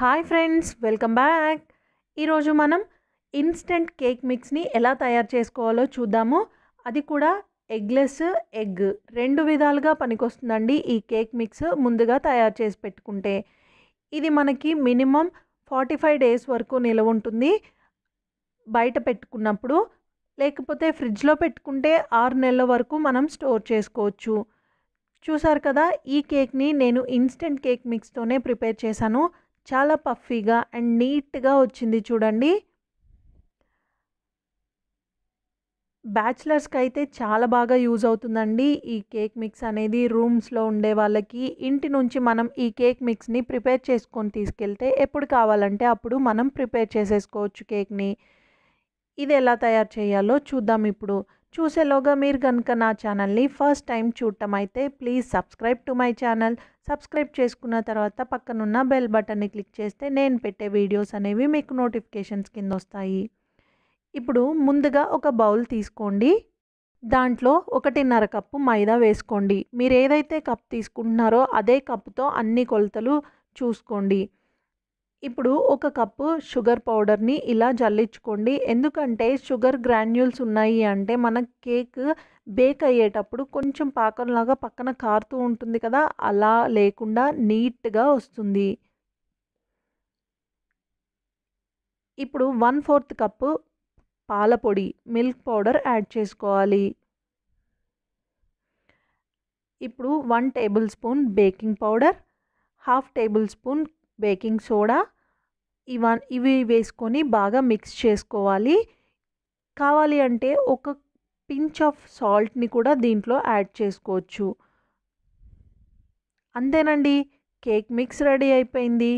hi friends welcome back ఈరోజు మనం instant cake మిక్స్ని ఎలా తయారు చేసుకోవాలో చూద్దాము అది కూడా ఎగ్లెస్ ఎగ్ రెండు విధాలుగా పనికొస్తుందండి ఈ కేక్ మిక్స్ ముందుగా తయారు చేసి పెట్టుకుంటే ఇది మనకి మినిమం ఫార్టీ ఫైవ్ డేస్ వరకు నిలవ ఉంటుంది బయట పెట్టుకున్నప్పుడు లేకపోతే ఫ్రిడ్జ్లో పెట్టుకుంటే ఆరు నెలల వరకు మనం స్టోర్ చేసుకోవచ్చు చూసారు కదా ఈ కేక్ని నేను ఇన్స్టెంట్ కేక్ మిక్స్తోనే ప్రిపేర్ చేశాను చాలా పఫీగా అండ్ నీట్గా వచ్చింది చూడండి బ్యాచిలర్స్కి అయితే చాలా బాగా యూజ్ అవుతుందండి ఈ కేక్ మిక్స్ అనేది రూమ్స్లో ఉండే వాళ్ళకి ఇంటి నుంచి మనం ఈ కేక్ మిక్స్ని ప్రిపేర్ చేసుకొని తీసుకెళ్తే ఎప్పుడు కావాలంటే అప్పుడు మనం ప్రిపేర్ చేసేసుకోవచ్చు కేక్ని ఇది ఎలా తయారు చేయాలో చూద్దాం ఇప్పుడు చూసేలోగా మీరు కనుక నా ఛానల్ని ఫస్ట్ టైం చూడటం అయితే please subscribe to my channel subscribe చేసుకున్న తర్వాత పక్కనున్న బెల్ బటన్ని క్లిక్ చేస్తే నేను పెట్టే వీడియోస్ అనేవి మీకు నోటిఫికేషన్స్ కింద వస్తాయి ఇప్పుడు ముందుగా ఒక బౌల్ తీసుకోండి దాంట్లో ఒకటిన్నర కప్పు మైదా వేసుకోండి మీరు ఏదైతే కప్ తీసుకుంటున్నారో అదే కప్పుతో అన్ని కొలతలు చూసుకోండి ఇప్పుడు ఒక కప్పు షుగర్ పౌడర్ని ఇలా జల్లించుకోండి ఎందుకంటే షుగర్ గ్రాన్యూల్స్ ఉన్నాయి అంటే మన కేక్ బేక్ అయ్యేటప్పుడు కొంచెం పాకంలాగా పక్కన కారుతూ ఉంటుంది కదా అలా లేకుండా నీట్గా వస్తుంది ఇప్పుడు వన్ ఫోర్త్ కప్పు పాల పొడి మిల్క్ పౌడర్ యాడ్ చేసుకోవాలి ఇప్పుడు one tablespoon baking powder half tablespoon baking soda ఇవా ఇవి వేసుకొని బాగా మిక్స్ చేసుకోవాలి కావాలి అంటే ఒక పించ్ ఆఫ్ సాల్ట్ని కూడా దీంట్లో యాడ్ చేసుకోవచ్చు అంతేనండి కేక్ మిక్స్ రెడీ అయిపోయింది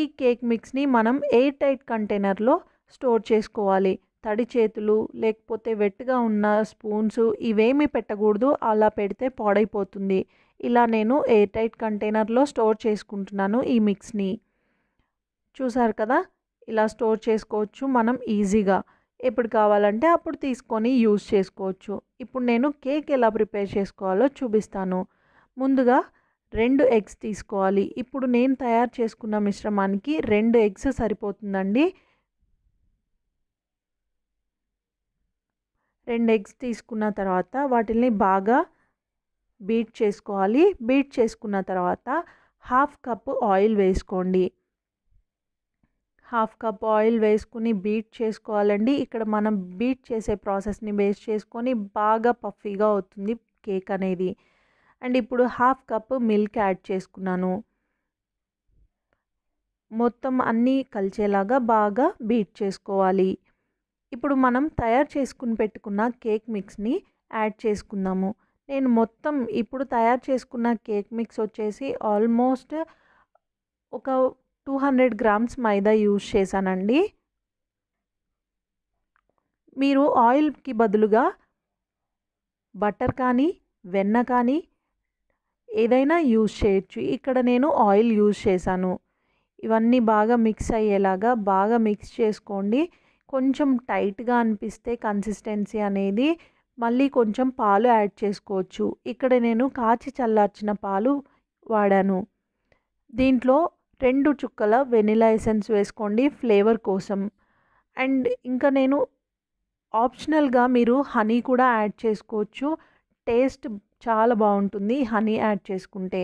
ఈ కేక్ మిక్స్ని మనం ఎయిర్ టైట్ కంటైనర్లో స్టోర్ చేసుకోవాలి తడి చేతులు లేకపోతే వెట్గా ఉన్న స్పూన్స్ ఇవేమీ పెట్టకూడదు అలా పెడితే పాడైపోతుంది ఇలా నేను ఎయిర్ టైట్ కంటైనర్లో స్టోర్ చేసుకుంటున్నాను ఈ మిక్స్ని చూసారు కదా ఇలా స్టోర్ చేసుకోవచ్చు మనం ఈజీగా ఎప్పుడు కావాలంటే అప్పుడు తీసుకొని యూజ్ చేసుకోవచ్చు ఇప్పుడు నేను కేక్ ఎలా ప్రిపేర్ చేసుకోవాలో చూపిస్తాను ముందుగా రెండు ఎగ్స్ తీసుకోవాలి ఇప్పుడు నేను తయారు చేసుకున్న మిశ్రమానికి రెండు ఎగ్స్ సరిపోతుందండి రెండు ఎగ్స్ తీసుకున్న తర్వాత వాటిని బాగా బీట్ చేసుకోవాలి బీట్ చేసుకున్న తర్వాత హాఫ్ కప్ ఆయిల్ వేసుకోండి హాఫ్ కప్ ఆయిల్ వేసుకుని బీట్ చేసుకోవాలండి ఇక్కడ మనం బీట్ చేసే ప్రాసెస్ని బేస్ చేసుకొని బాగా పఫీగా అవుతుంది కేక్ అనేది అండ్ ఇప్పుడు హాఫ్ కప్ మిల్క్ యాడ్ చేసుకున్నాను మొత్తం అన్నీ కలిసేలాగా బాగా బీట్ చేసుకోవాలి ఇప్పుడు మనం తయారు చేసుకుని పెట్టుకున్న కేక్ మిక్స్ని యాడ్ చేసుకుందాము నేను మొత్తం ఇప్పుడు తయారు చేసుకున్న కేక్ మిక్స్ వచ్చేసి ఆల్మోస్ట్ ఒక two hundred grams maida use చేశానండి మీరు ఆయిల్కి బదులుగా బటర్ కానీ వెన్న కానీ ఏదైనా యూజ్ చేయొచ్చు ఇక్కడ నేను ఆయిల్ యూజ్ చేశాను ఇవన్నీ బాగా మిక్స్ అయ్యేలాగా బాగా మిక్స్ చేసుకోండి కొంచెం టైట్గా అనిపిస్తే కన్సిస్టెన్సీ అనేది మళ్ళీ కొంచెం పాలు యాడ్ చేసుకోవచ్చు ఇక్కడ నేను కాచి చల్లార్చిన పాలు వాడాను దీంట్లో రెండు చుక్కల వెనిలా ఎసెన్స్ వేసుకోండి ఫ్లేవర్ కోసం అండ్ ఇంకా నేను ఆప్షనల్గా మీరు హనీ కూడా యాడ్ చేసుకోవచ్చు టేస్ట్ చాలా బాగుంటుంది హనీ యాడ్ చేసుకుంటే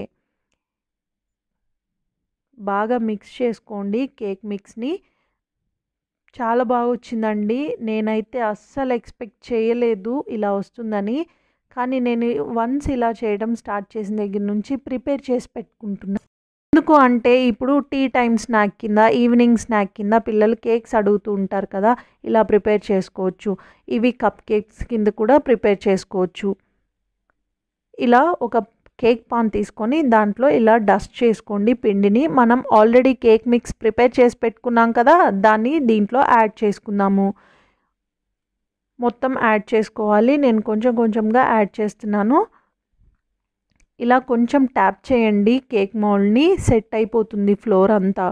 బాగా మిక్స్ చేసుకోండి కేక్ మిక్స్ని చాలా బాగా వచ్చిందండి నేనైతే అస్సలు ఎక్స్పెక్ట్ చేయలేదు ఇలా వస్తుందని కానీ నేను వన్స్ ఇలా చేయడం స్టార్ట్ చేసిన దగ్గర నుంచి ప్రిపేర్ చేసి పెట్టుకుంటున్నాను ఎందుకు అంటే ఇప్పుడు టీ టైం స్నాక్ కింద ఈవినింగ్ స్నాక్ కింద పిల్లలు కేక్స్ అడుగుతూ ఉంటారు కదా ఇలా ప్రిపేర్ చేసుకోవచ్చు ఇవి కప్ కేక్స్ కింద కూడా ప్రిపేర్ చేసుకోవచ్చు ఇలా ఒక కేక్ పాన్ తీసుకొని దాంట్లో ఇలా డస్ట్ చేసుకోండి పిండిని మనం ఆల్రెడీ కేక్ మిక్స్ ప్రిపేర్ చేసి పెట్టుకున్నాం కదా దాన్ని దీంట్లో యాడ్ చేసుకుందాము మొత్తం యాడ్ చేసుకోవాలి నేను కొంచెం కొంచెంగా యాడ్ చేస్తున్నాను ఇలా కొంచెం ట్యాప్ చేయండి కేక్ మౌల్డ్ని సెట్ అయిపోతుంది ఫ్లోర్ అంతా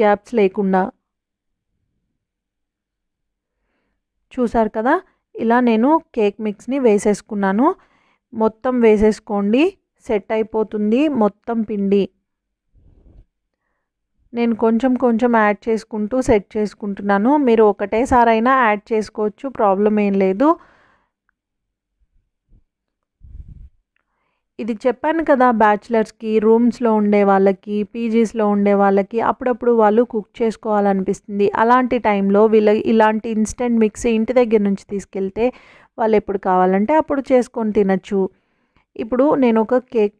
గ్యాప్స్ లేకుండా చూసారు కదా ఇలా నేను కేక్ మిక్స్ని వేసేసుకున్నాను మొత్తం వేసేసుకోండి సెట్ అయిపోతుంది మొత్తం పిండి నేను కొంచెం కొంచెం యాడ్ చేసుకుంటూ సెట్ చేసుకుంటున్నాను మీరు ఒకటేసారైనా యాడ్ చేసుకోవచ్చు ప్రాబ్లం ఏం లేదు ఇది చెప్పాను కదా బ్యాచిలర్స్కి రూమ్స్లో ఉండే వాళ్ళకి పీజీస్లో ఉండే వాళ్ళకి అప్పుడప్పుడు వాళ్ళు కుక్ చేసుకోవాలనిపిస్తుంది అలాంటి టైంలో వీళ్ళ ఇలాంటి ఇన్స్టెంట్ మిక్సీ ఇంటి దగ్గర నుంచి తీసుకెళ్తే వాళ్ళు ఎప్పుడు కావాలంటే అప్పుడు చేసుకొని తినచ్చు ఇప్పుడు నేను ఒక కేక్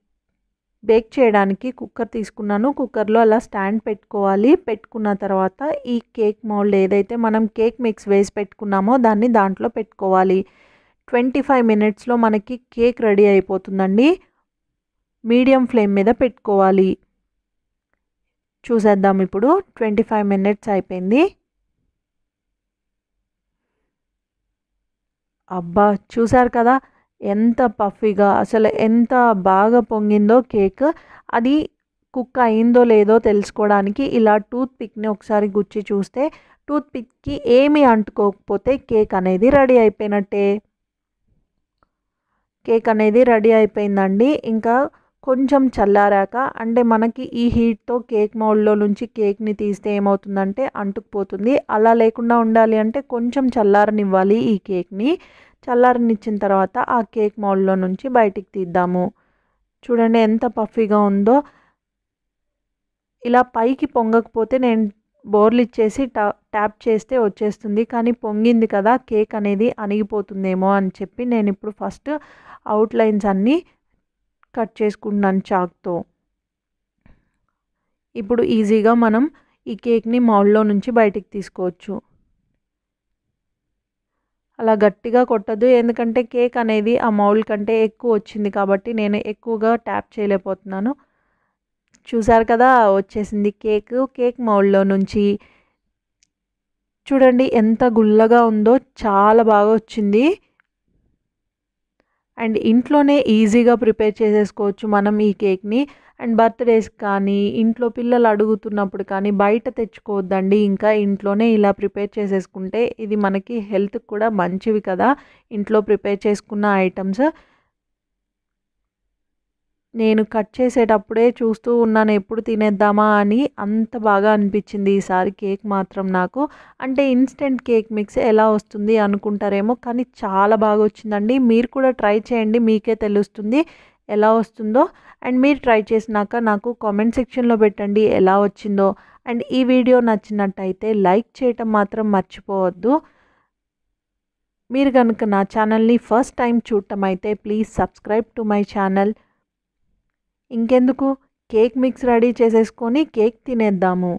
బేక్ చేయడానికి కుక్కర్ తీసుకున్నాను కుక్కర్లో అలా స్టాండ్ పెట్టుకోవాలి పెట్టుకున్న తర్వాత ఈ కేక్ మౌల్డ్ ఏదైతే మనం కేక్ మిక్స్ వేసి పెట్టుకున్నామో దాన్ని దాంట్లో పెట్టుకోవాలి ట్వంటీ ఫైవ్ మినిట్స్లో మనకి కేక్ రెడీ అయిపోతుందండి మీడియం ఫ్లేమ్ మీద పెట్టుకోవాలి చూసేద్దాం ఇప్పుడు ట్వంటీ ఫైవ్ మినిట్స్ అయిపోయింది అబ్బా చూసారు కదా ఎంత పఫీగా అసలు ఎంత బాగా పొంగిందో కేక్ అది కుక్ అయిందో లేదో తెలుసుకోవడానికి ఇలా టూత్ పిక్ని ఒకసారి గుచ్చి చూస్తే టూత్ పిక్కి ఏమీ అంటుకోకపోతే కేక్ అనేది రెడీ అయిపోయినట్టే కేక్ అనేది రెడీ అయిపోయిందండి ఇంకా కొంచెం చల్లారాక అంటే మనకి ఈ హీట్తో కేక్ మౌల్డ్లో నుంచి కేక్ని తీస్తే ఏమవుతుందంటే అంటుకుపోతుంది అలా లేకుండా ఉండాలి అంటే కొంచెం చల్లారనివ్వాలి ఈ కేక్ని చల్లారనిచ్చిన తర్వాత ఆ కేక్ మౌల్డ్లో నుంచి బయటికి తీద్దాము చూడండి ఎంత పఫీగా ఉందో ఇలా పైకి పొంగకపోతే నేను బోర్లు ఇచ్చేసి టా ట్యాప్ చేస్తే వచ్చేస్తుంది కానీ పొంగింది కదా కేక్ అనేది అణిగిపోతుందేమో అని చెప్పి నేను ఇప్పుడు ఫస్ట్ అవుట్లైన్స్ అన్నీ కట్ చేసుకుంటున్నాను చాక్తో ఇప్పుడు ఈజీగా మనం ఈ కేక్ని మౌల్లో నుంచి బయటికి తీసుకోవచ్చు అలా గట్టిగా కొట్టద్దు ఎందుకంటే కేక్ అనేది ఆ మౌల్ కంటే ఎక్కువ వచ్చింది కాబట్టి నేను ఎక్కువగా ట్యాప్ చేయలేకపోతున్నాను చూసారు కదా వచ్చేసింది కేక్ కేక్ మౌల్లో నుంచి చూడండి ఎంత గుల్లగా ఉందో చాలా బాగా వచ్చింది అండ్ ఇంట్లోనే ఈజీగా ప్రిపేర్ చేసేసుకోవచ్చు మనం ఈ కేక్ని అండ్ బర్త్డేస్ కానీ ఇంట్లో పిల్లలు అడుగుతున్నప్పుడు కానీ బయట తెచ్చుకోవద్దండి ఇంకా ఇంట్లోనే ఇలా ప్రిపేర్ చేసేసుకుంటే ఇది మనకి హెల్త్ కూడా మంచివి కదా ఇంట్లో ప్రిపేర్ చేసుకున్న ఐటమ్స్ నేను కట్ చేసేటప్పుడే చూస్తూ ఉన్నాను ఎప్పుడు తినేద్దామా అని అంత బాగా అనిపించింది ఈసారి కేక్ మాత్రం నాకు అంటే ఇన్స్టెంట్ కేక్ మిక్స్ ఎలా వస్తుంది అనుకుంటారేమో కానీ చాలా బాగా వచ్చిందండి మీరు కూడా ట్రై చేయండి మీకే తెలుస్తుంది ఎలా వస్తుందో అండ్ మీరు ట్రై చేసినాక నాకు కామెంట్ సెక్షన్లో పెట్టండి ఎలా వచ్చిందో అండ్ ఈ వీడియో నచ్చినట్టయితే లైక్ చేయటం మాత్రం మర్చిపోవద్దు మీరు కనుక నా ఛానల్ని ఫస్ట్ టైం చూడటం అయితే please subscribe to my channel ఇంకెందుకు కేక్ మిక్స్ రెడీ చేసేసుకొని కేక్ తినేద్దాము